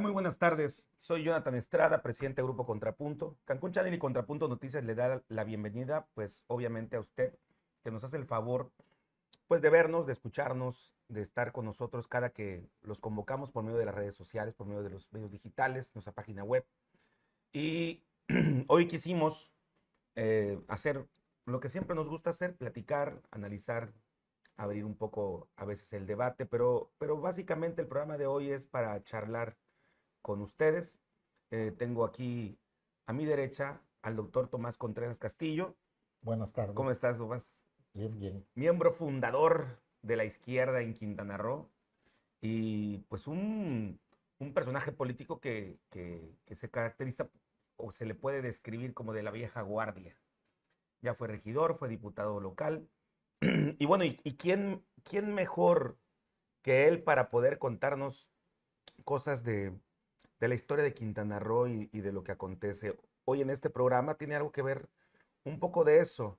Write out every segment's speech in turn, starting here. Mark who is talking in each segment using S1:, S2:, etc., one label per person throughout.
S1: Muy buenas tardes. Soy Jonathan Estrada, presidente de Grupo Contrapunto. Cancún Channel y Contrapunto Noticias le da la bienvenida, pues obviamente a usted, que nos hace el favor, pues de vernos, de escucharnos, de estar con nosotros cada que los convocamos por medio de las redes sociales, por medio de los medios digitales, nuestra página web. Y hoy quisimos eh, hacer lo que siempre nos gusta hacer, platicar, analizar, abrir un poco a veces el debate, pero, pero básicamente el programa de hoy es para charlar con ustedes. Eh, tengo aquí a mi derecha al doctor Tomás Contreras Castillo.
S2: Buenas tardes. ¿Cómo estás, Tomás? Bien,
S1: bien. Miembro fundador de la izquierda en Quintana Roo y pues un, un personaje político que, que, se caracteriza o se le puede describir como de la vieja guardia. Ya fue regidor, fue diputado local. y bueno, ¿y, y quién, quién mejor que él para poder contarnos cosas de, de la historia de Quintana Roo y, de lo que acontece hoy en este programa tiene algo que ver un poco de eso.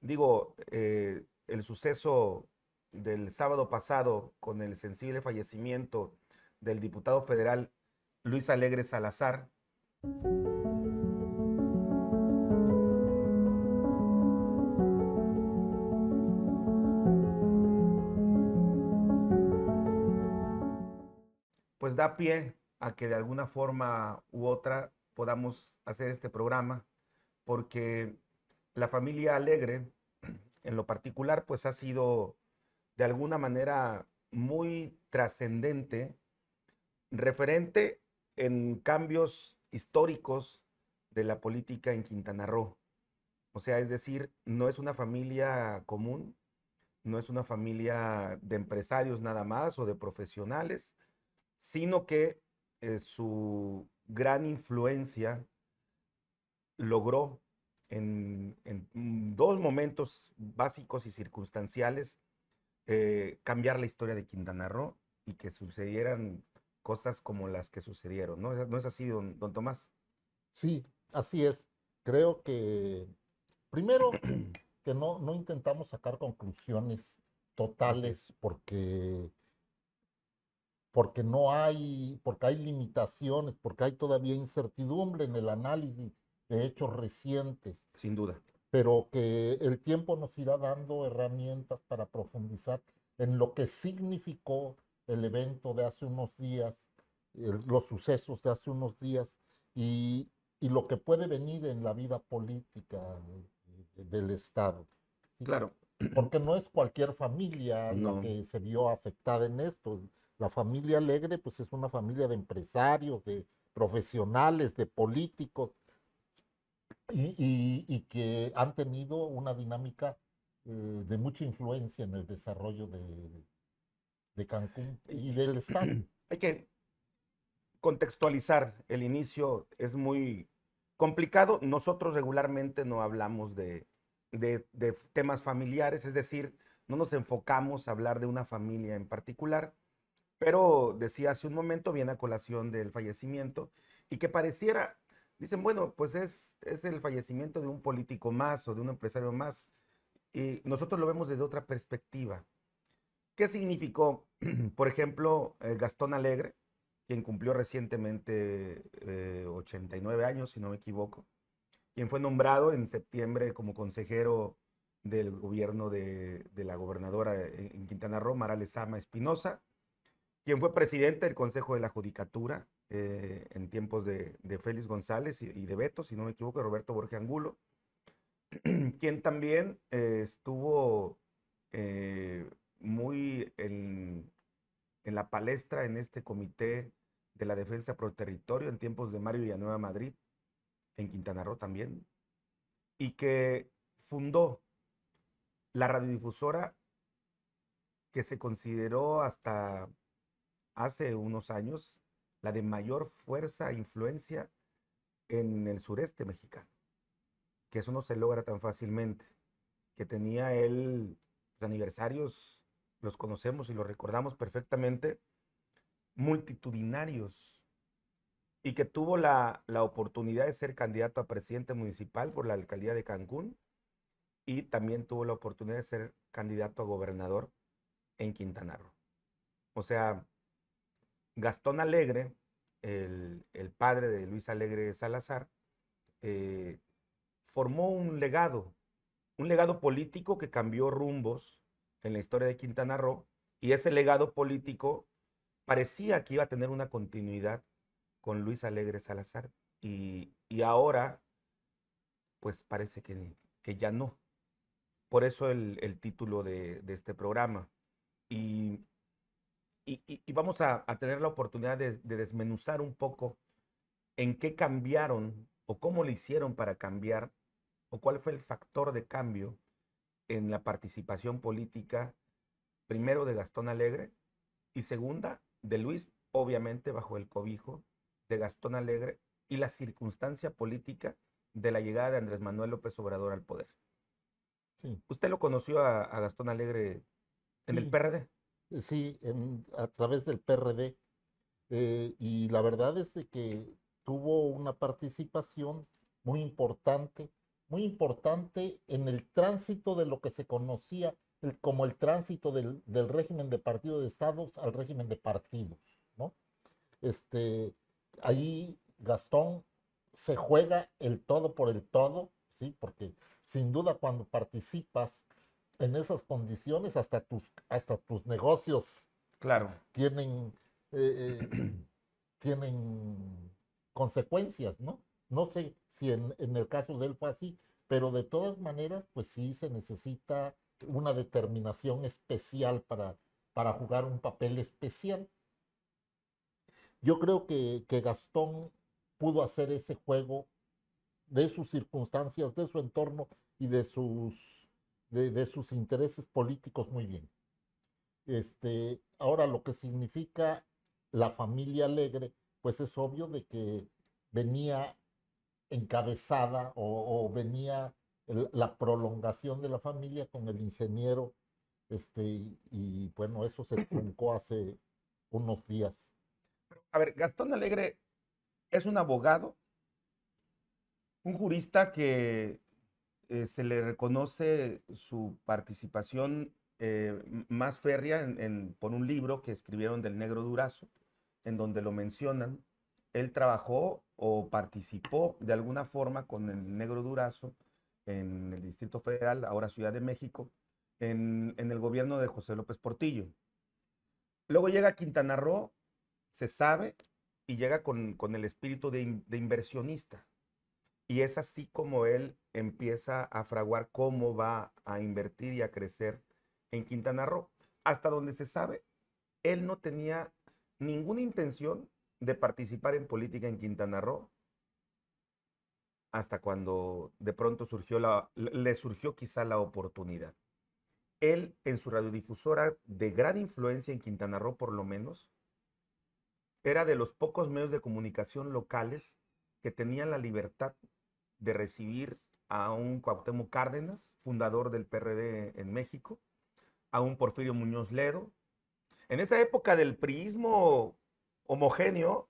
S1: Digo, eh, el suceso del sábado pasado con el sensible fallecimiento del diputado federal Luis Alegre Salazar. Pues da pie a que de alguna forma u otra podamos hacer este programa, porque la familia Alegre, en lo particular, pues ha sido de alguna manera muy trascendente, referente en cambios históricos de la política en Quintana Roo. O sea, es decir, no es una familia común, no es una familia de empresarios nada más o de profesionales, sino que eh, su gran influencia logró en, mm, dos momentos básicos y circunstanciales eh, cambiar la historia de Quintana Roo y que sucedieran cosas como las que sucedieron. ¿No, es así,
S2: don, Tomás? Sí, así es. Creo que, primero, que no, no intentamos sacar conclusiones totales porque porque no hay, porque hay limitaciones, porque hay todavía incertidumbre en el análisis de hechos recientes. Sin duda. Pero que el tiempo nos irá dando herramientas para profundizar en lo que significó el evento de hace unos días, los sucesos de hace unos días y, lo que puede venir en la vida política del Estado. Claro. Porque no es cualquier familia lo que se vio afectada en esto. La familia alegre, pues es una familia de empresarios, de profesionales, de políticos, y, que han tenido una dinámica eh, de mucha influencia en el desarrollo de, Cancún
S1: y eh, del Estado. Hay que contextualizar el inicio, es muy complicado. Nosotros regularmente no hablamos de, de, temas familiares, es decir, no nos enfocamos a hablar de una familia en particular. Pero decía hace un momento, viene a colación del fallecimiento, y que pareciera, dicen, bueno, pues es, es el fallecimiento de un político más o de un empresario más, y nosotros lo vemos desde otra perspectiva. ¿Qué significó, por ejemplo, eh, Gastón Alegre, quien cumplió recientemente 89 eh, años, si no me equivoco, quien fue nombrado en septiembre como consejero del gobierno de, de la gobernadora eh, en Quintana Roo, Mara Lezama Espinosa, quien fue presidente del Consejo de la Judicatura eh, en tiempos de, Félix González y, de Beto, si no me equivoco, Roberto Borges Angulo, quien también eh, estuvo eh, muy en, la palestra en este comité de la defensa pro territorio en tiempos de Mario Villanueva Madrid, en Quintana Roo también, y que fundó la radiodifusora que se consideró hasta hace unos años la de mayor fuerza e influencia en el sureste mexicano, que eso no se logra tan fácilmente, que tenía él los pues, aniversarios, los conocemos y los recordamos perfectamente, multitudinarios, y que tuvo la, la oportunidad de ser candidato a presidente municipal por la alcaldía de Cancún, y también tuvo la oportunidad de ser candidato a gobernador en Quintana Roo. O sea, Gastón Alegre, el, padre de Luis Alegre Salazar, eh, formó un legado, un legado político que cambió rumbos en la historia de Quintana Roo y ese legado político parecía que iba a tener una continuidad con Luis Alegre Salazar y, ahora pues parece que, que, ya no. Por eso el, título de, de este programa. Y y, vamos a, tener la oportunidad de, desmenuzar un poco en qué cambiaron o cómo le hicieron para cambiar o cuál fue el factor de cambio en la participación política, primero de Gastón Alegre y segunda de Luis, obviamente bajo el cobijo de Gastón Alegre y la circunstancia política de la llegada de Andrés Manuel López Obrador al poder.
S2: ¿Usted lo conoció a, Gastón Alegre en el PRD? Eh, sí, a través del PRD. Eh, y la verdad es que tuvo una participación muy importante, muy importante en el tránsito de lo que se conocía como el tránsito del, régimen de partido de estados al régimen de partidos, Este, ahí Gastón se juega el todo por el todo, ¿sí? Porque sin duda cuando participas en esas condiciones hasta tus, hasta tus negocios claro. tienen, eh, eh, tienen consecuencias, ¿no? No sé si en, el caso de él fue así, pero de todas maneras, pues sí se necesita una determinación especial para, para jugar un papel especial. Yo creo que Gastón pudo hacer ese juego de sus circunstancias, de su entorno y de sus de, sus intereses políticos muy bien. Este, ahora, lo que significa la familia alegre, pues es obvio de que venía encabezada o, venía la prolongación de la familia con el ingeniero, este, y, bueno, eso se publicó hace unos días. A ver, Gastón Alegre es un
S1: abogado, un jurista que eh, se le reconoce su participación eh, más férrea en, por un libro que escribieron del negro Durazo, en donde lo mencionan. Él trabajó o participó de alguna forma con el negro Durazo en el Distrito Federal, ahora Ciudad de México, en, el gobierno de José López Portillo. Luego llega a Quintana Roo, se sabe, y llega con, el espíritu de inversionista. Y es así como él empieza a fraguar cómo va a invertir y a crecer en Quintana Roo. Hasta donde se sabe, él no tenía ninguna intención de participar en política en Quintana Roo hasta cuando de pronto surgió la, le surgió quizá la oportunidad. Él en su radiodifusora de gran influencia en Quintana Roo por lo menos, era de los pocos medios de comunicación locales que tenían la libertad de recibir a un Cuauhtémoc Cárdenas, fundador del PRD en México, a un Porfirio Muñoz Ledo. En esa época del priismo homogéneo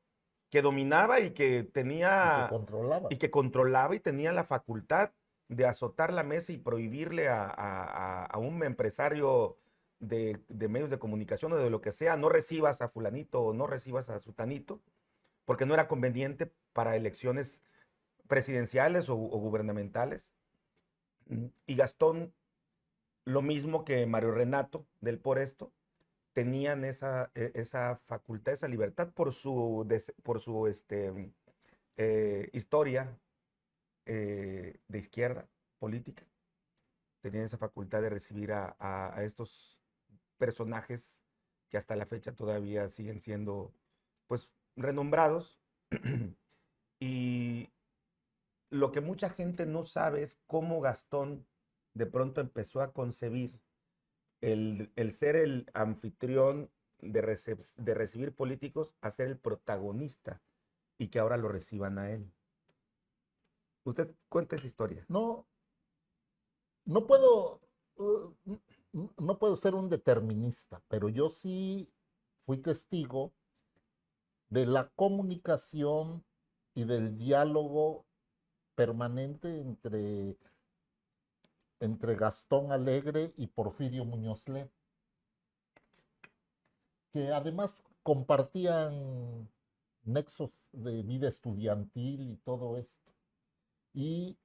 S1: que dominaba y que tenía y que controlaba y, que controlaba y tenía la facultad de azotar la mesa y prohibirle a, un empresario de, de, medios de comunicación o de lo que sea, no recibas a fulanito o no recibas a sutanito, porque no era conveniente para elecciones presidenciales o, gubernamentales. Y Gastón, lo mismo que Mario Renato del Por Esto, tenían esa, e, esa facultad, esa libertad por su, por su este, eh, historia eh, de izquierda política. Tenían esa facultad de recibir a, a, estos personajes que hasta la fecha todavía siguen siendo pues renombrados. y, lo que mucha gente no sabe es cómo Gastón de pronto empezó a concebir el, ser el anfitrión de, de, recibir políticos a ser el protagonista y que ahora lo reciban
S2: a él. Usted cuenta esa historia. No, no puedo, uh, no puedo ser un determinista, pero yo sí fui testigo de la comunicación y del diálogo permanente entre, entre Gastón Alegre y Porfirio Muñoz le que además compartían nexos de vida estudiantil y todo esto. Y,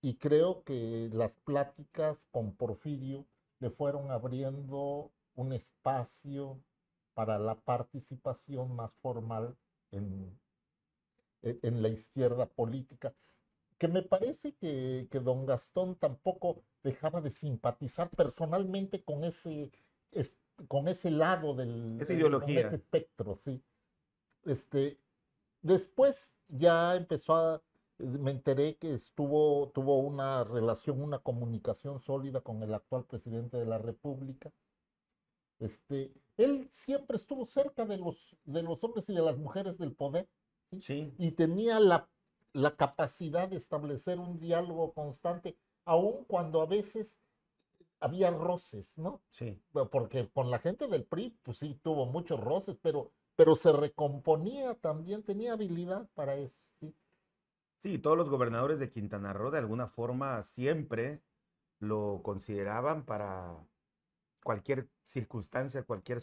S2: y creo que las pláticas con Porfirio le fueron abriendo un espacio para la participación más formal en, e-, en la izquierda política, que me parece que, don Gastón tampoco dejaba de simpatizar personalmente con ese, con ese lado del espectro, sí. Este, después ya empezó a, me enteré que estuvo, tuvo una relación, una comunicación sólida con el actual presidente de la República. Este, él siempre estuvo cerca de los, de los hombres y de las mujeres del poder. Y tenía la, capacidad de establecer un diálogo constante, aun cuando a veces había roces, ¿no? Sí. Porque con la gente del PRI, pues sí, tuvo muchos roces, pero, pero se recomponía también, tenía habilidad para eso, ¿sí? todos los gobernadores de Quintana Roo de alguna forma siempre
S1: lo consideraban para cualquier circunstancia, cualquier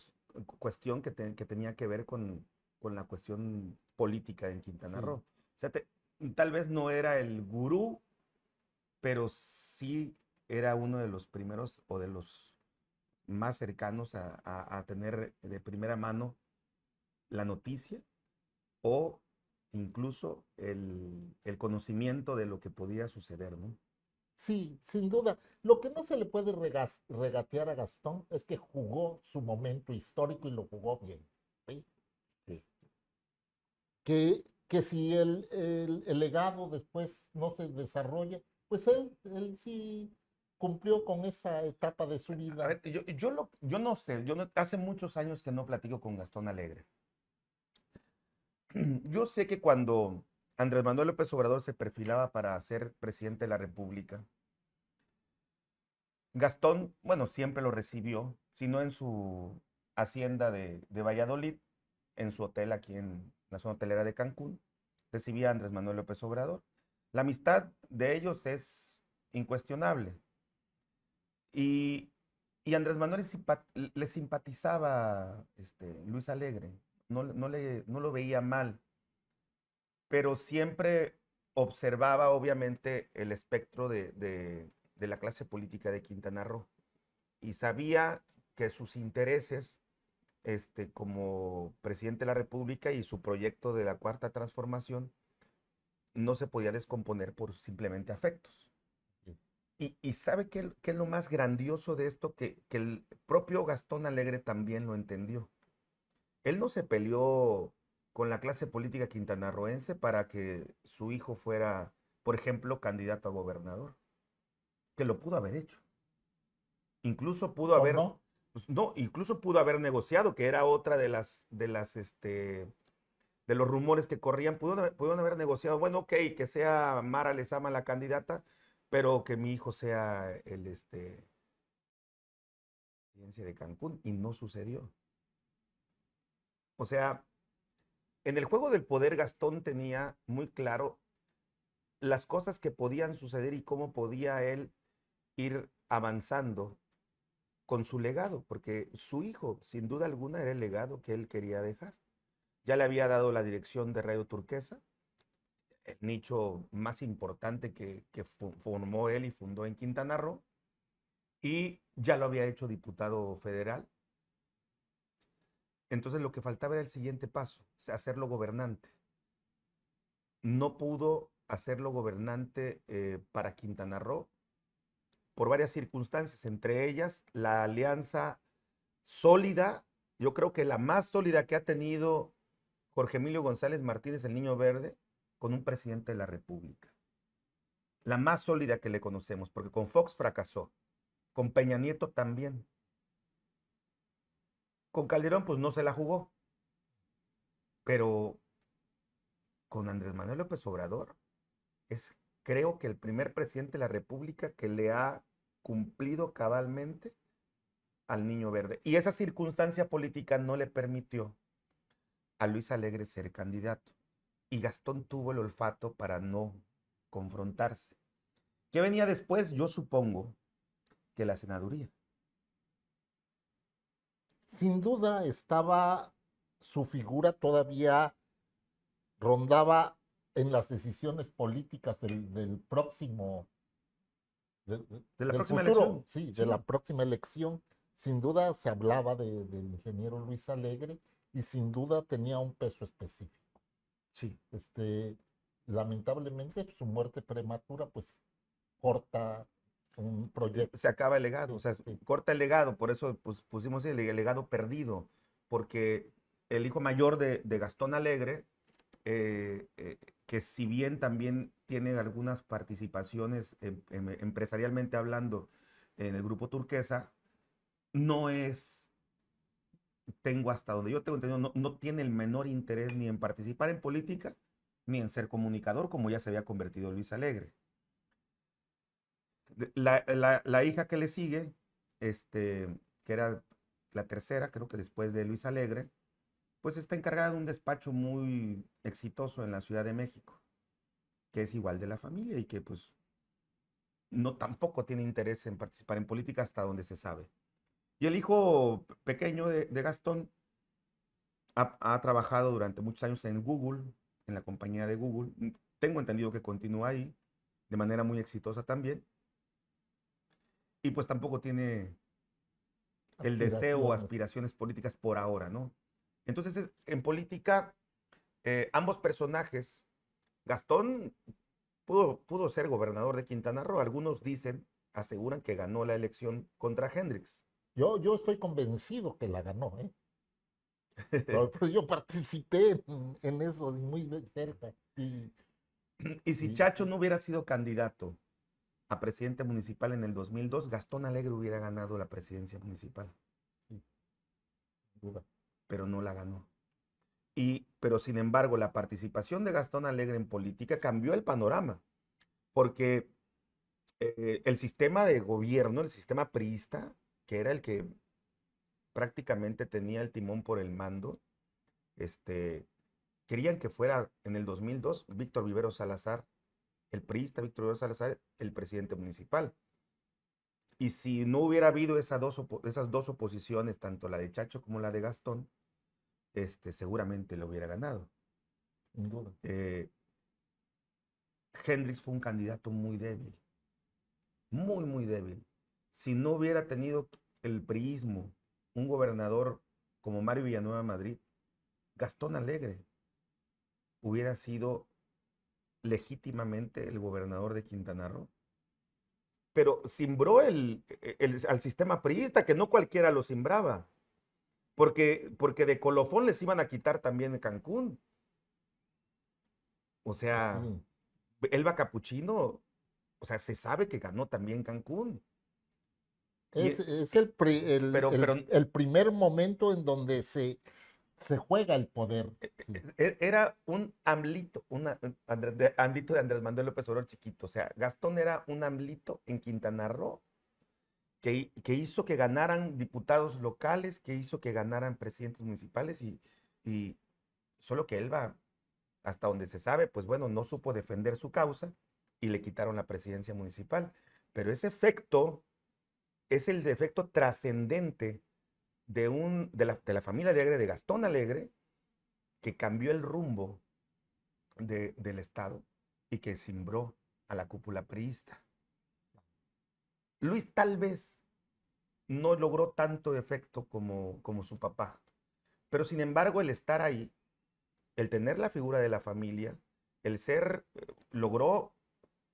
S1: cuestión que, tenía que ver con, con la cuestión política en Quintana Roo. O sea, tal vez no era el gurú, pero sí era uno de los primeros o de los más cercanos a, tener de primera mano la noticia o incluso el, conocimiento de lo que podía suceder, ¿no?
S2: Sí, sin duda. Lo que no se le puede regatear a Gastón es que jugó su momento histórico y lo jugó bien. ¿sí? que, si el, el, legado después no se desarrolla, pues él, él sí cumplió con esa etapa de su vida. A yo, yo, lo, yo no sé, yo hace muchos
S1: años que no platico con Gastón Alegre. Yo sé que cuando Andrés Manuel López Obrador se perfilaba para ser presidente de la República, Gastón, bueno, siempre lo recibió, sino en su hacienda de, de Valladolid, en su hotel aquí en, la zona hotelera de Cancún, recibía a Andrés Manuel López Obrador. La amistad de ellos es incuestionable. Y, Andrés Manuel le simpatizaba este, Luis Alegre, no, le, no lo veía mal, pero siempre observaba obviamente el espectro de, de la clase política de Quintana Roo y sabía que sus intereses este, como presidente de la República y su proyecto de la Cuarta Transformación no se podía descomponer por simplemente afectos. Y, sabe que es lo más grandioso de esto que, el propio Gastón Alegre también lo entendió. Él no se peleó con la clase política quintanarroense para que su hijo fuera, por ejemplo, candidato a gobernador, que lo pudo haber hecho. Incluso pudo haber, pues, no, incluso pudo haber negociado, que era otra de las, de las, este, de los rumores que corrían, pudieron, haber negociado, bueno, ok, que sea Mara Lezama la candidata, pero que mi hijo sea el, este, de Cancún, y no sucedió. O sea, en el juego del poder Gastón tenía muy claro las cosas que podían suceder y cómo podía él ir avanzando con su legado, porque su hijo, sin duda alguna, era el legado que él quería dejar. Ya le había dado la dirección de Radio Turquesa, el nicho más importante que, formó él y fundó en Quintana Roo, y ya lo había hecho diputado federal. Entonces lo que faltaba era el siguiente paso, hacerlo gobernante. No pudo hacerlo gobernante eh, para Quintana Roo por varias circunstancias, entre ellas la alianza sólida, yo creo que la más sólida que ha tenido Jorge Emilio González Martínez, el Niño Verde, con un presidente de la República. La más sólida que le conocemos, porque con Fox fracasó, con Peña Nieto también. Con Calderón pues no se la jugó, pero con Andrés Manuel López Obrador es creo que el primer presidente de la República que le ha cumplido cabalmente al niño verde. Y esa circunstancia política no le permitió a Luis Alegre ser candidato. Y Gastón tuvo el olfato para no confrontarse. ¿Qué venía después? Yo supongo que la senaduría.
S2: Sin duda estaba su figura todavía rondaba en las decisiones políticas del, del próximo. De, la próxima elección. Sí, de la próxima elección. Sin duda se hablaba de, del ingeniero Luis Alegre y sin duda tenía un peso específico. Sí. Este, lamentablemente su muerte prematura pues corta un
S1: proyecto. Se acaba el legado, o sea, corta el legado, por eso pues, pusimos el, legado perdido, porque el hijo mayor de, de Gastón Alegre eh, eh, que si bien también tiene algunas participaciones em, em, empresarialmente hablando en el grupo turquesa, no es, tengo hasta donde yo tengo entendido, no, tiene el menor interés ni en participar en política, ni en ser comunicador, como ya se había convertido Luis Alegre. La, hija que le sigue, este, que era la tercera, creo que después de Luis Alegre, pues está encargada de un despacho muy exitoso en la Ciudad de México, que es igual de la familia y que pues no tampoco tiene interés en participar en política hasta donde se sabe. Y el hijo pequeño de, Gastón ha, ha, trabajado durante muchos años en Google, en la compañía de Google. Tengo entendido que continúa ahí de manera muy exitosa también. Y pues tampoco tiene
S2: el deseo o
S1: aspiraciones políticas por ahora, ¿no? Entonces, en política, eh, ambos personajes, Gastón pudo, pudo ser gobernador de Quintana Roo. Algunos dicen,
S2: aseguran que ganó la elección contra Hendrix. Yo, yo estoy convencido que la ganó, ¿eh? Pues, yo participé en, eso muy cerca. Y,
S1: si Chacho no hubiera sido candidato a presidente municipal en el 2002, Gastón Alegre hubiera ganado la presidencia municipal. Sí, sin duda pero no la ganó. Y, pero sin embargo, la participación de Gastón Alegre en política cambió el panorama, porque eh, el sistema de gobierno, el sistema priista, que era el que prácticamente tenía el timón por el mando, este, querían que fuera en el 2002 Víctor Vivero Salazar, el priista Víctor Vivero Salazar, el presidente municipal. Y si no hubiera habido esas dos, esas dos oposiciones, tanto la de Chacho como la de Gastón, este, seguramente lo hubiera ganado. Eh, Hendrix fue un candidato muy débil, muy, muy débil. Si no hubiera tenido el priismo, un gobernador como Mario Villanueva Madrid, Gastón Alegre hubiera sido legítimamente el gobernador de Quintana Roo. Pero simbró el, al sistema priista, que no cualquiera lo simbraba porque, porque de colofón les iban a quitar también Cancún. O sea, Elba Capuchino, o sea, se sabe que ganó también Cancún.
S2: Es, el, primer momento en donde se, juega el poder. E, e, e, era un amlito, una,
S1: amlito de Andrés Manuel López Obrador chiquito. O sea, Gastón era un amlito en Quintana Roo que, hizo que ganaran diputados locales, que hizo que ganaran presidentes municipales y, solo que él va, hasta donde se sabe, pues bueno, no supo defender su causa y le quitaron la presidencia municipal. Pero ese efecto es el efecto trascendente de, un, de, la, de la familia Alegre, de Gastón Alegre, que cambió el rumbo del Estado y que simbró a la cúpula priista. Luis tal vez no logró tanto efecto como, como su papá, pero sin embargo el estar ahí, el tener la figura de la familia, el ser, eh, logró,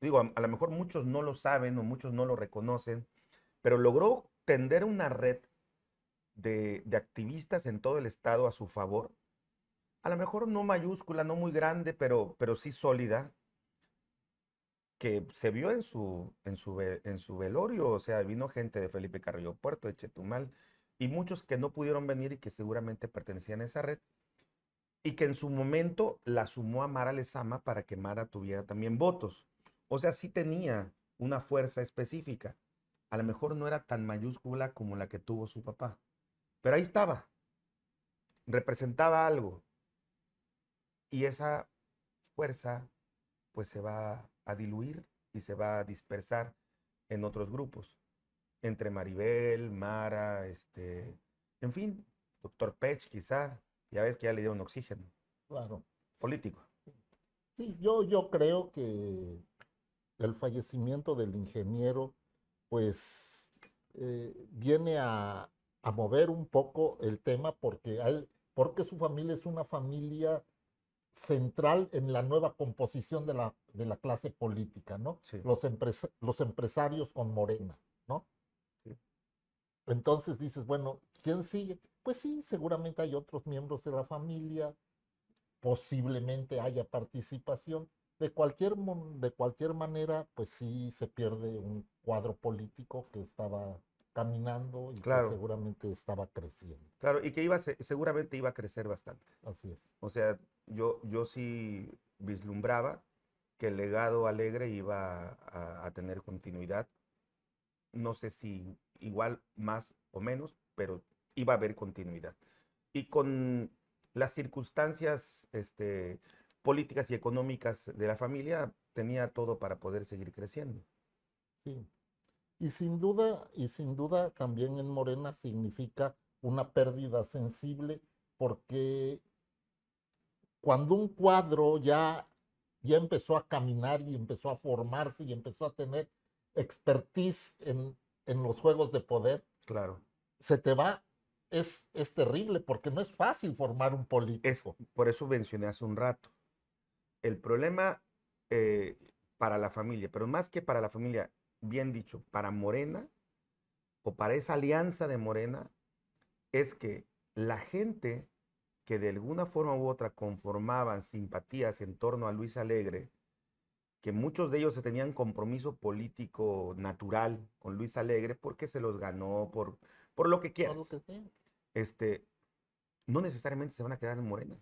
S1: digo, a, lo mejor muchos no lo saben o muchos no lo reconocen, pero logró tender una red de, activistas en todo el estado a su favor. A lo mejor no mayúscula, no muy grande, pero, pero sí sólida que se vio en su, en, su, en su velorio, o sea, vino gente de Felipe Carrillo Puerto, de Chetumal, y muchos que no pudieron venir y que seguramente pertenecían a esa red, y que en su momento la sumó a Mara Lezama para que Mara tuviera también votos. O sea, sí tenía una fuerza específica. A lo mejor no era tan mayúscula como la que tuvo su papá, pero ahí estaba. Representaba algo. Y esa fuerza pues se va a diluir y se va a dispersar en otros grupos. Entre Maribel, Mara, este, en fin, doctor
S2: Pech quizá, ya ves que ya le dieron oxígeno. Claro. Político. Sí, yo, yo creo que el fallecimiento del ingeniero, pues, eh, viene a, a mover un poco el tema porque, hay, porque su familia es una familia central en la nueva composición de la, de la clase política, ¿no? Sí. Los, los empresarios con Morena, ¿no? Sí. Entonces dices, bueno, ¿quién sigue? Pues sí, seguramente hay otros miembros de la familia, posiblemente haya participación. De cualquier, de cualquier manera, pues sí se pierde un cuadro político que estaba caminando y claro. que seguramente estaba creciendo. Claro,
S1: y que iba, seguramente iba a crecer bastante. Así es. O sea, yo, sí vislumbraba que el legado alegre iba a, tener continuidad. No sé si igual, más o menos, pero iba a haber continuidad. Y con las circunstancias este, políticas y económicas de la familia, tenía todo para poder seguir creciendo.
S2: Sí. Y sin duda, y sin duda también en Morena significa una pérdida sensible porque cuando un cuadro ya, ya empezó a caminar y empezó a formarse y empezó a tener expertise en, los juegos de poder, claro. se te va es, es, terrible porque no es fácil formar un político. por eso mencioné hace un rato. El
S1: problema eh, para la familia, pero más que para la familia, bien dicho, para Morena o para esa alianza de Morena, es que la gente que de alguna forma u otra conformaban simpatías en torno a Luis Alegre, que muchos de ellos se tenían compromiso político natural con Luis Alegre porque se los ganó por, por lo que quieras. Este, no necesariamente se van a quedar en Morena.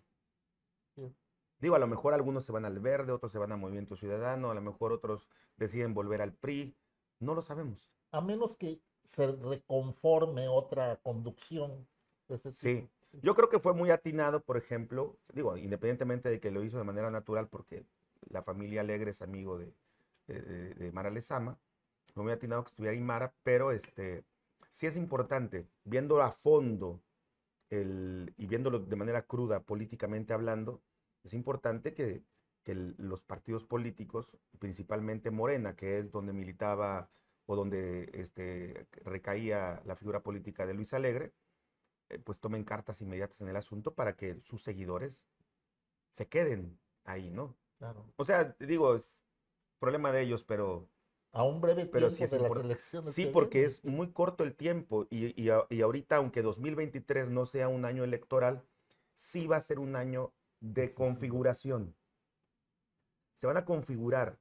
S1: Digo, a lo mejor algunos se van al verde, otros se van a Movimiento Ciudadano, a lo mejor otros deciden volver al PRI, no lo sabemos.
S2: A menos que se reconforme otra conducción. De ese Sí,
S1: yo creo que fue muy atinado, por ejemplo, digo, independientemente de que lo hizo de manera natural, porque la familia Alegre es amigo de, de, Mara Lezama, fue muy atinado que estuviera Mara, pero este, sí es importante, viéndolo a fondo y viéndolo de manera cruda, políticamente hablando, es importante que, los partidos políticos, principalmente Morena, que es donde militaba o donde este, recaía la figura política de Luis Alegre, eh, pues tomen cartas inmediatas en el asunto para que sus seguidores se queden ahí, ¿no? O sea, digo, es problema de ellos, pero... A un breve tiempo sí de las elecciones. Sí, porque es muy corto el tiempo y, y, y ahorita, aunque 2023 no sea un año electoral, sí va a ser un año de configuración. Se van a configurar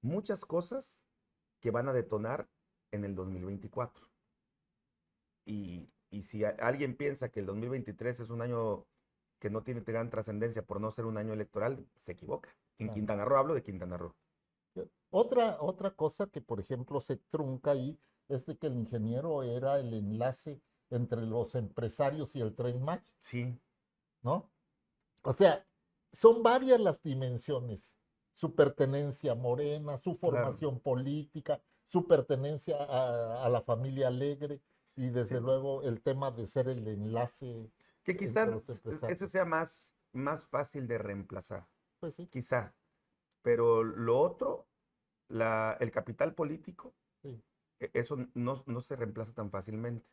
S1: muchas cosas que van a detonar en el 2024. Y y si alguien piensa que el 2023 es un año que no tiene gran trascendencia por no ser un año electoral, se equivoca. En Quintana
S2: Roo hablo de Quintana Roo. Otra, otra cosa que, por ejemplo, se trunca ahí es de que el ingeniero era el enlace entre los empresarios y el tren Sí. ¿No? O sea, son varias las dimensiones. Su pertenencia morena, su formación política, su pertenencia a, la familia alegre, y desde luego el tema de ser el enlace. Que quizás e, eso sea más, más fácil de reemplazar. Pues sí. Quizá.
S1: Pero lo otro, la, el capital político, e, eso no, se reemplaza tan fácilmente.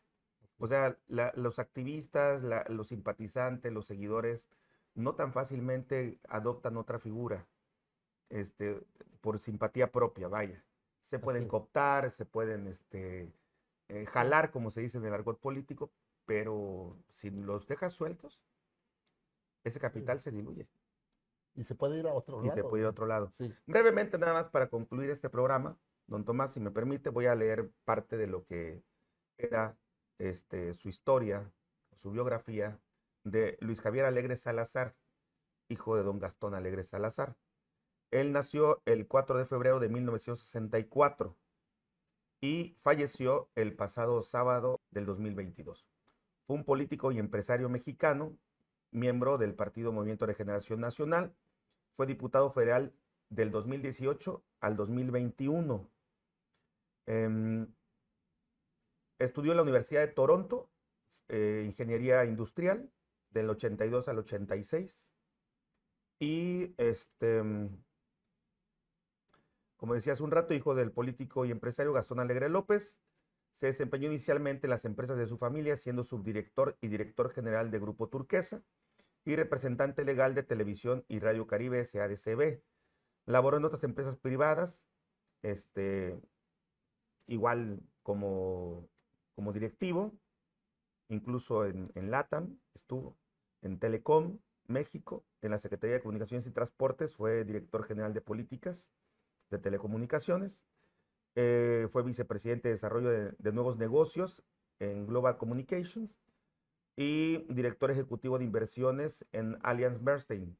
S1: O sea, los activistas, los simpatizantes, los seguidores, no tan fácilmente adoptan otra figura este, por simpatía propia, vaya. Se pueden cooptar, se pueden este, eh, jalar, como se dice en el argot político, pero si los dejas sueltos, ese capital se diluye.
S2: Y se puede ir a otro lado. se puede otro
S1: lado. Brevemente, nada más para concluir este programa, don Tomás, si me permite, voy a leer parte de lo que era este, su historia, su biografía de Luis Javier Alegre Salazar, hijo de don Gastón Alegre Salazar. Él nació el 4 de febrero de 1964 y falleció el pasado sábado del 2022. Fue un político y empresario mexicano, miembro del Partido Movimiento de Regeneración Nacional, fue diputado federal del 2018 al 2021. Em, estudió en la Universidad de Toronto eh, Ingeniería Industrial del 82 al 86 y este, como decía hace un rato, hijo del político y empresario Gastón Alegre López, se desempeñó inicialmente en las empresas de su familia, siendo subdirector y director general de Grupo Turquesa y representante legal de Televisión y Radio Caribe SADCB. Laboró en otras empresas privadas, este, igual como, como directivo, incluso en, en LATAM estuvo, en Telecom, México, en la Secretaría de Comunicaciones y Transportes, fue director general de políticas de Telecomunicaciones. Eh, fue vicepresidente de Desarrollo de, Nuevos Negocios en Global Communications y director ejecutivo de inversiones en Allianz Bernstein.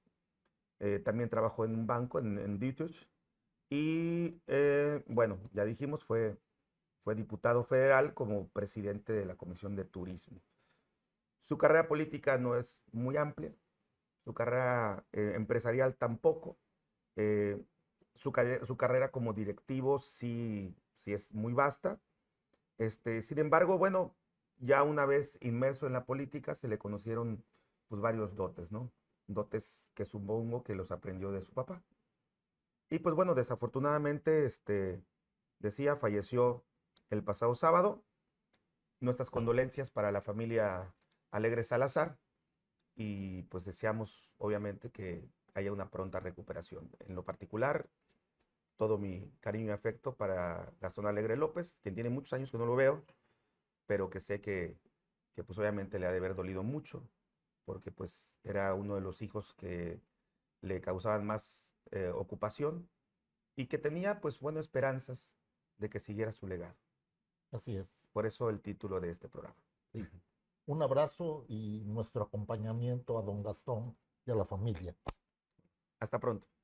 S1: Eh, también trabajó en un banco, en, en Y eh, bueno, ya dijimos, fue, fue diputado federal como presidente de la Comisión de Turismo. Su carrera política no es muy amplia, su carrera empresarial tampoco su, carrera, como directivo sí, es muy vasta. Este, sin embargo, bueno, ya una vez inmerso en la política se le conocieron pues varios dotes, ¿no? Dotes que supongo que los aprendió de su papá. Y pues bueno, desafortunadamente, este, decía, falleció el pasado sábado. Nuestras condolencias para la familia Alegre Salazar y pues deseamos obviamente que haya una pronta recuperación. En lo particular, todo mi cariño y afecto para Gastón Alegre López, quien tiene muchos años que no lo veo, pero que sé que, que pues obviamente le ha de haber dolido mucho, porque pues era uno de los hijos que le causaban más eh, ocupación y que tenía pues buenas esperanzas de que siguiera su legado. Así es. Por eso el título de este programa.
S2: Un abrazo y nuestro acompañamiento a don Gastón y a la familia. Hasta pronto.